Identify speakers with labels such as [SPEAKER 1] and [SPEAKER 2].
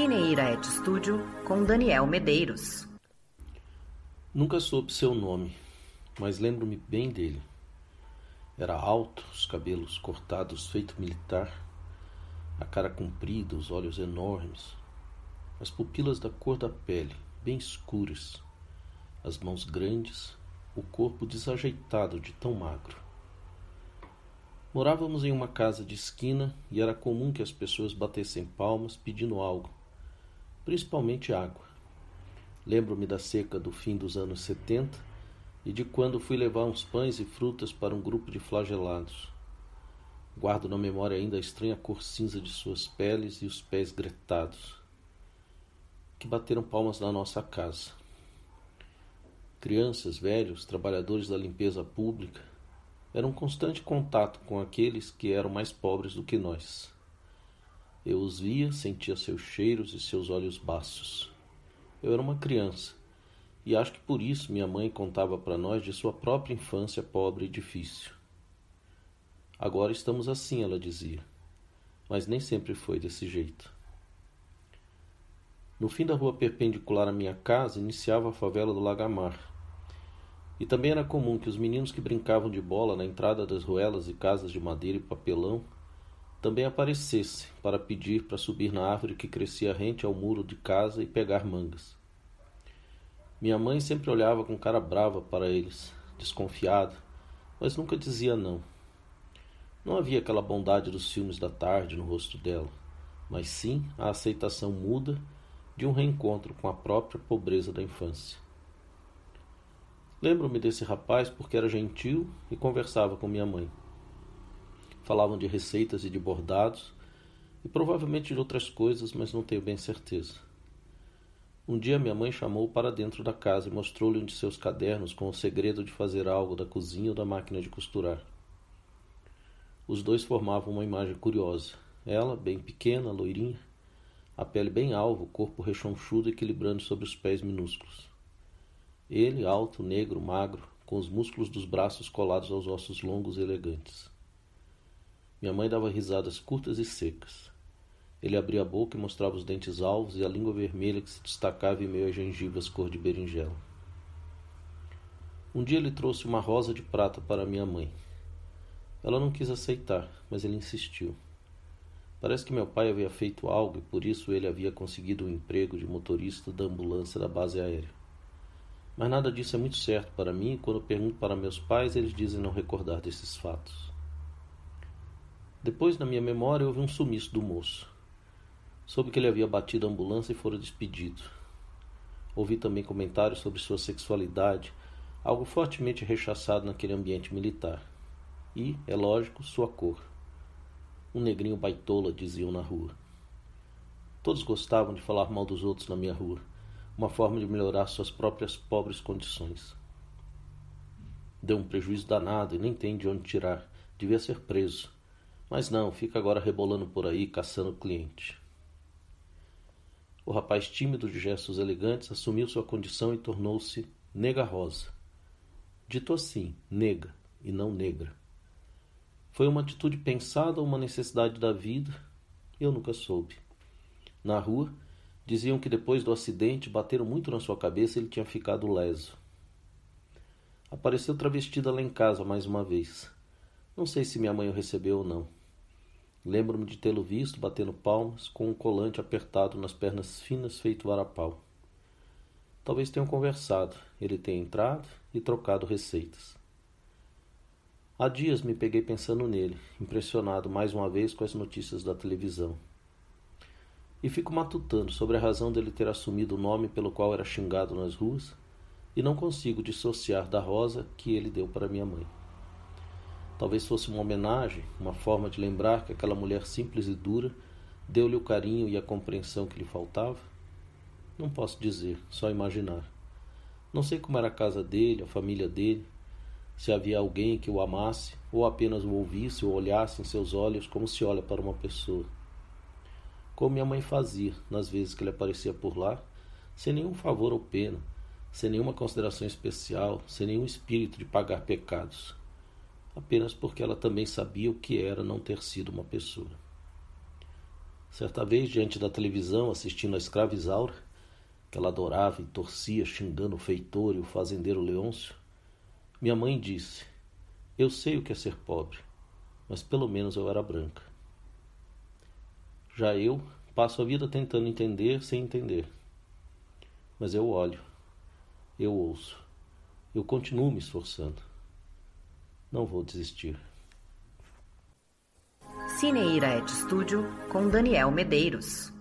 [SPEAKER 1] Cineira é Et Studio com Daniel Medeiros. Nunca soube seu nome, mas lembro-me bem dele. Era alto, os cabelos cortados, feito militar, a cara comprida, os olhos enormes, as pupilas da cor da pele, bem escuras, as mãos grandes, o corpo desajeitado de tão magro. Morávamos em uma casa de esquina e era comum que as pessoas batessem palmas pedindo algo principalmente água. Lembro-me da seca do fim dos anos 70 e de quando fui levar uns pães e frutas para um grupo de flagelados. Guardo na memória ainda a estranha cor cinza de suas peles e os pés gretados, que bateram palmas na nossa casa. Crianças, velhos, trabalhadores da limpeza pública, eram um constante contato com aqueles que eram mais pobres do que nós. Eu os via, sentia seus cheiros e seus olhos baços. Eu era uma criança, e acho que por isso minha mãe contava para nós de sua própria infância pobre e difícil. Agora estamos assim, ela dizia, mas nem sempre foi desse jeito. No fim da rua perpendicular à minha casa iniciava a favela do Lagamar. E também era comum que os meninos que brincavam de bola na entrada das ruelas e casas de madeira e papelão também aparecesse para pedir para subir na árvore que crescia rente ao muro de casa e pegar mangas. Minha mãe sempre olhava com cara brava para eles, desconfiada, mas nunca dizia não. Não havia aquela bondade dos filmes da tarde no rosto dela, mas sim a aceitação muda de um reencontro com a própria pobreza da infância. Lembro-me desse rapaz porque era gentil e conversava com minha mãe falavam de receitas e de bordados, e provavelmente de outras coisas, mas não tenho bem certeza. Um dia minha mãe chamou para dentro da casa e mostrou-lhe um de seus cadernos com o segredo de fazer algo da cozinha ou da máquina de costurar. Os dois formavam uma imagem curiosa. Ela, bem pequena, loirinha, a pele bem alva, o corpo rechonchudo equilibrando sobre os pés minúsculos. Ele, alto, negro, magro, com os músculos dos braços colados aos ossos longos e elegantes. Minha mãe dava risadas curtas e secas. Ele abria a boca e mostrava os dentes alvos e a língua vermelha que se destacava em meio às gengivas cor de berinjela. Um dia ele trouxe uma rosa de prata para minha mãe. Ela não quis aceitar, mas ele insistiu. Parece que meu pai havia feito algo e por isso ele havia conseguido o um emprego de motorista da ambulância da base aérea. Mas nada disso é muito certo para mim e quando pergunto para meus pais, eles dizem não recordar desses fatos. Depois, na minha memória, houve um sumiço do moço. Soube que ele havia batido a ambulância e fora despedido. Ouvi também comentários sobre sua sexualidade, algo fortemente rechaçado naquele ambiente militar. E, é lógico, sua cor. Um negrinho baitola, diziam na rua. Todos gostavam de falar mal dos outros na minha rua, uma forma de melhorar suas próprias pobres condições. Deu um prejuízo danado e nem tem de onde tirar. Devia ser preso mas não, fica agora rebolando por aí, caçando cliente. O rapaz tímido de gestos elegantes assumiu sua condição e tornou-se nega rosa. Dito assim, nega e não negra. Foi uma atitude pensada ou uma necessidade da vida? Eu nunca soube. Na rua, diziam que depois do acidente bateram muito na sua cabeça e ele tinha ficado leso. Apareceu travestida lá em casa mais uma vez. Não sei se minha mãe o recebeu ou não. Lembro-me de tê-lo visto batendo palmas com um colante apertado nas pernas finas feito varapau. Talvez tenham conversado, ele tenha entrado e trocado receitas. Há dias me peguei pensando nele, impressionado mais uma vez com as notícias da televisão. E fico matutando sobre a razão dele ter assumido o nome pelo qual era xingado nas ruas, e não consigo dissociar da rosa que ele deu para minha mãe. Talvez fosse uma homenagem, uma forma de lembrar que aquela mulher simples e dura deu-lhe o carinho e a compreensão que lhe faltava? Não posso dizer, só imaginar. Não sei como era a casa dele, a família dele, se havia alguém que o amasse ou apenas o ouvisse ou olhasse em seus olhos como se olha para uma pessoa. Como minha mãe fazia nas vezes que ele aparecia por lá, sem nenhum favor ou pena, sem nenhuma consideração especial, sem nenhum espírito de pagar pecados apenas porque ela também sabia o que era não ter sido uma pessoa. Certa vez, diante da televisão, assistindo a escrava Isaura, que ela adorava e torcia, xingando o feitor e o fazendeiro Leôncio, minha mãe disse: Eu sei o que é ser pobre, mas pelo menos eu era branca. Já eu passo a vida tentando entender sem entender. Mas eu olho, eu ouço, eu continuo me esforçando não vou desistir. Cineira Ed Studio com Daniel Medeiros.